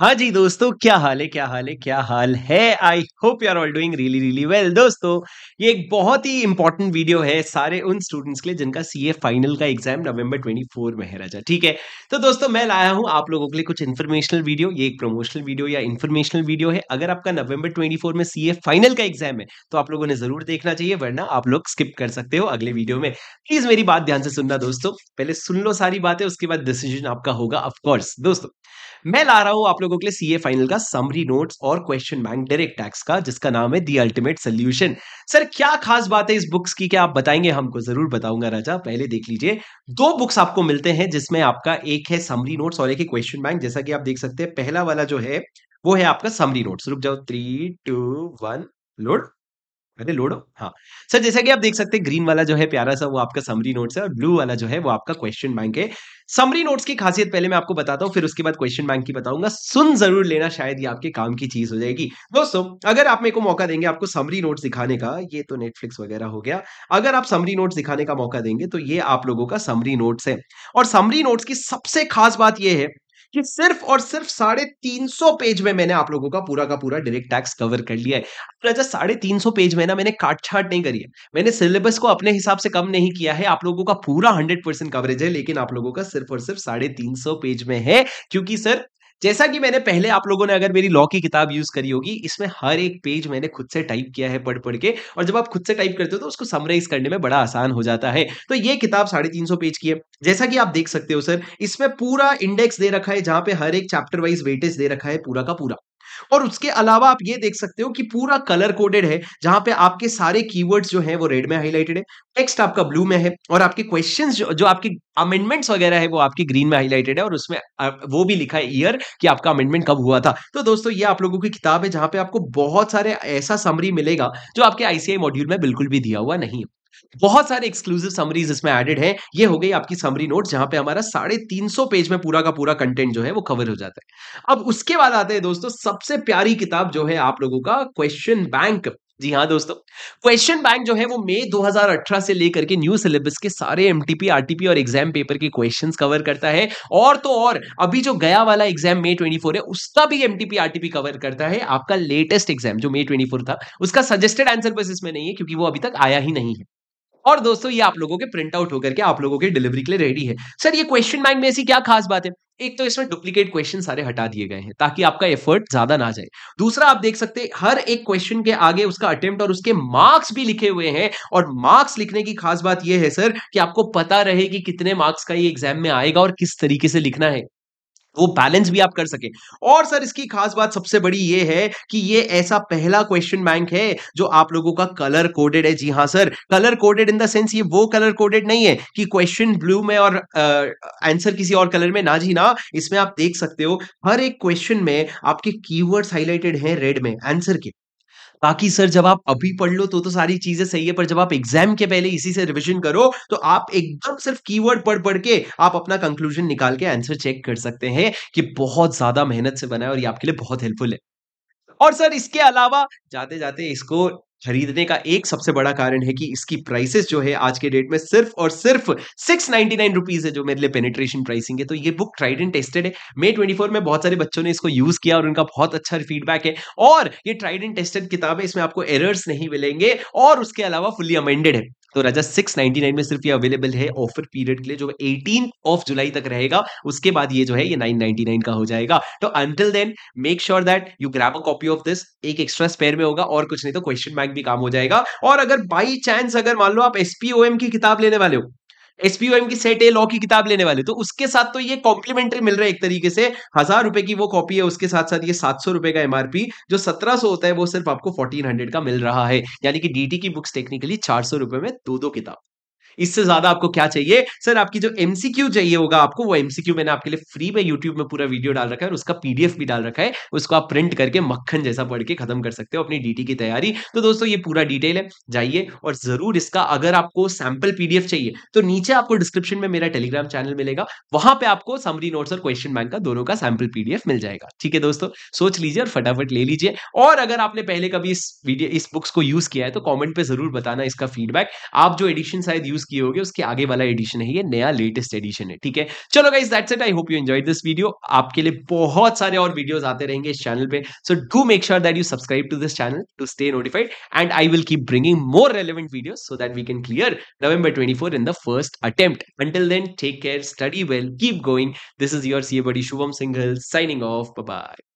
हाँ जी दोस्तों क्या हाल है क्या हाल है क्या हाल है I hope you are all doing really really well दोस्तों ये एक बहुत ही इंपॉर्टेंट वीडियो है सारे उन स्टूडेंट्स के लिए जिनका सी ए फाइनल का एग्जाम नवंबर 24 में है राजा ठीक है तो दोस्तों मैं लाया हूँ आप लोगों के लिए कुछ इन्फॉर्मेशनल वीडियो ये एक प्रमोशनल वीडियो या इन्फॉर्मेशनल वीडियो है अगर आपका नवंबर ट्वेंटी में ए फाइनल का एग्जाम है तो आप लोगों ने जरूर देखना चाहिए वरना आप लोग स्किप कर सकते हो अगले वीडियो में प्लीज मेरी बात ध्यान से सुनना दोस्तों पहले सुन लो सारी बातें उसके बाद डिसीजन आपका होगा ऑफकोर्स दोस्तों मैं ला रहा हूँ आप लोग लोगों के लिए सीए फाइनल का समरी नोट्स और क्वेश्चन बैंक डायरेक्ट टैक्स का जिसका नाम है दी अल्टीमेट सोल्यूशन सर क्या खास बात है इस बुक्स की क्या आप बताएंगे हमको जरूर बताऊंगा राजा पहले देख लीजिए दो बुक्स आपको मिलते हैं जिसमें आपका एक है समरी नोट्स और एक है क्वेश्चन बैंक जैसा कि आप देख सकते हैं पहला वाला जो है वो है आपका समरी नोट्स रुक जाओ थ्री टू वन लोड अरे लोडो हाँ सर जैसा कि आप देख सकते हैं ग्रीन वाला जो है प्यारा सा वो आपका समरी नोट्स है और ब्लू वाला जो है वो आपका क्वेश्चन बैंक है समरी नोट्स की खासियत पहले मैं आपको बताता हूँ फिर उसके बाद क्वेश्चन बैंक की बताऊंगा सुन जरूर लेना शायद ये आपके काम की चीज हो जाएगी दोस्तों अगर आप मेरे को मौका देंगे आपको समरी नोट्स दिखाने का ये तो नेटफ्लिक्स वगैरह हो गया अगर आप समरी नोट्स दिखाने का मौका देंगे तो ये आप लोगों का समरी नोट्स है और समरी नोट्स की सबसे खास बात यह है कि सिर्फ और सिर्फ साढ़े तीन सौ पेज में मैंने आप लोगों का पूरा का पूरा डायरेक्ट टैक्स कवर कर लिया है राजा साढ़े तीन सौ पेज में ना मैंने काट छाट नहीं करी है मैंने सिलेबस को अपने हिसाब से कम नहीं किया है आप लोगों का पूरा हंड्रेड परसेंट कवरेज है लेकिन आप लोगों का सिर्फ और सिर्फ साढ़े तीन सौ पेज में है क्योंकि सर जैसा कि मैंने पहले आप लोगों ने अगर मेरी लॉ की किताब यूज करी होगी इसमें हर एक पेज मैंने खुद से टाइप किया है पढ़ पढ़ के और जब आप खुद से टाइप करते हो तो उसको समराइज करने में बड़ा आसान हो जाता है तो ये किताब साढ़े तीन सौ पेज की है जैसा कि आप देख सकते हो सर इसमें पूरा इंडेक्स दे रखा है जहां पे हर एक चैप्टर वाइज वेटेज दे रखा है पूरा का पूरा और उसके अलावा आप ये देख सकते हो कि पूरा कलर कोडेड है जहां पे आपके सारे कीवर्ड्स जो है वो रेड में हाईलाइटेड है टेक्स्ट आपका ब्लू में है और आपके क्वेश्चंस जो, जो आपके अमेंडमेंट्स वगैरह है वो आपके ग्रीन में हाईलाइटेड है और उसमें वो भी लिखा है ईयर कि आपका अमेंडमेंट कब हुआ था तो दोस्तों ये आप लोगों की किताब है जहां पे आपको बहुत सारे ऐसा समरी मिलेगा जो आपके आईसीआई मॉड्यूल में बिल्कुल भी दिया हुआ नहीं है बहुत सारे एक्सक्लूसिव समरीज इसमें एडेड है ये हो गई आपकी समरी नोट जहां पे हमारा साढ़े तीन सौ पेज में पूरा का पूरा कंटेंट जो है वो कवर हो जाता है अब उसके बाद आते हैं दोस्तों सबसे प्यारी किताब जो है आप लोगों का क्वेश्चन बैंक जी हाँ दोस्तों क्वेश्चन बैंक जो है वो मई 2018 से लेकर के न्यू सिलेबस के सारे एमटीपी आरटीपी और एग्जाम पेपर के क्वेश्चंस कवर करता है और तो और अभी जो गया वाला एग्जाम मई 24 है उसका भी एमटीपी आरटीपी कवर करता है आपका लेटेस्ट एग्जाम जो मई 24 था उसका सजेस्टेड आंसर बस इसमें नहीं है क्योंकि वो अभी तक आया ही नहीं है और दोस्तों ये आप लोगों के प्रिंट आउट होकर के आप लोगों के डिलीवरी के लिए रेडी है सर ये क्वेश्चन बैंक में ऐसी क्या खास बात है एक तो इसमें डुप्लीकेट क्वेश्चन सारे हटा दिए गए हैं ताकि आपका एफर्ट ज्यादा ना जाए दूसरा आप देख सकते हैं हर एक क्वेश्चन के आगे उसका अटेम्प्ट और उसके मार्क्स भी लिखे हुए हैं और मार्क्स लिखने की खास बात यह है सर कि आपको पता रहे कि कितने मार्क्स का ये एग्जाम में आएगा और किस तरीके से लिखना है वो बैलेंस भी आप कर सके और सर इसकी खास बात सबसे बड़ी ये है कि ये ऐसा पहला क्वेश्चन बैंक है जो आप लोगों का कलर कोडेड है जी हाँ sir colour coded in the sense ये वो कलर कोडेड नहीं है कि क्वेश्चन ब्लू में और आंसर किसी और कलर में ना जी ना इसमें आप देख सकते हो हर एक क्वेश्चन में आपके कीवर्ड्स हाईलाइटेड हैं रेड में आंसर के बाकी सर जब आप अभी पढ़ लो तो तो सारी चीजें सही है पर जब आप एग्जाम के पहले इसी से रिविजन करो तो आप एकदम सिर्फ कीवर्ड पढ़ पढ़ के आप अपना कंक्लूजन निकाल के आंसर चेक कर सकते हैं कि बहुत ज्यादा मेहनत से बना है और ये आपके लिए बहुत हेल्पफुल है और सर इसके अलावा जाते जाते इसको खरीदने का एक सबसे बड़ा कारण है कि इसकी प्राइसेस जो है आज के डेट में सिर्फ और सिर्फ सिक्स नाइनटी नाइन रुपीज है जो मेरे लिए पेनिट्रेशन प्राइसिंग है तो ये बुक ट्राइड एंड टेस्टेड है मे ट्वेंटी फोर में बहुत सारे बच्चों ने इसको यूज किया और उनका बहुत अच्छा फीडबैक है और ये ट्राइड एंड टेस्टेड किताब है इसमें आपको एरर्स नहीं मिलेंगे और उसके अलावा फुली अमेंडेड है तो नाइनटी 699 में सिर्फ ये अवेलेबल है ऑफर पीरियड के लिए जो 18 ऑफ जुलाई तक रहेगा उसके बाद ये जो है ये 999 का हो जाएगा तो until then make sure that you grab a copy of this एक एक्स्ट्रा स्पेयर में होगा और कुछ नहीं तो क्वेश्चन मार्क भी काम हो जाएगा और अगर बाई चांस अगर मान लो आप एसपीओएम की किताब लेने वाले हो एसपीओएम की सेट ए लॉ की किताब लेने वाले तो उसके साथ तो ये कॉम्प्लीमेंट्री मिल रहा है एक तरीके से हजार रुपए की वो कॉपी है उसके साथ साथ ये सात सौ रुपए का एमआरपी जो सत्रह सौ होता है वो सिर्फ आपको फोर्टीन हंड्रेड का मिल रहा है यानी कि डीटी की बुक्स टेक्निकली चार सौ रुपए में दो दो किताब इससे ज्यादा आपको क्या चाहिए सर आपकी जो एमसीक्यू चाहिए होगा आपको वो एमसीक्यू मैंने आपके लिए फ्री में यूट्यूब में पूरा वीडियो डाल रखा है और उसका पीडीएफ भी डाल रखा है उसको आप प्रिंट करके मक्खन जैसा पढ़ के खत्म कर सकते हो अपनी डीटी की तैयारी तो दोस्तों ये पूरा डिटेल है जाइए और जरूर इसका अगर आपको सैंपल पीडीएफ चाहिए तो नीचे आपको डिस्क्रिप्शन में मेरा टेलीग्राम चैनल मिलेगा वहां पर आपको समरी नोट्स और क्वेश्चन बैंक का दोनों का सैंपल पीडीएफ मिल जाएगा ठीक है दोस्तों सोच लीजिए और फटाफट ले लीजिए और अगर आपने पहले कभी इस वीडियो इस बुक्स को यूज किया है तो कॉमेंट पर जरूर बताना इसका फीडबैक आप जो एडिशन शायद यूज की होगी उसके आगे वाला एडिशन है ये नया लेटेस्ट एडिशन है ठीक है चलो guys that's it I hope you enjoy this video आपके लिए बहुत सारे और वीडियोज आते रहेंगे इस चैनल पे so do make sure that you subscribe to this channel to stay notified and I will keep bringing more relevant video so that we can clear November four in the first attempt until then take care study well keep going this is your C buddy Shubham Singhal signing off bye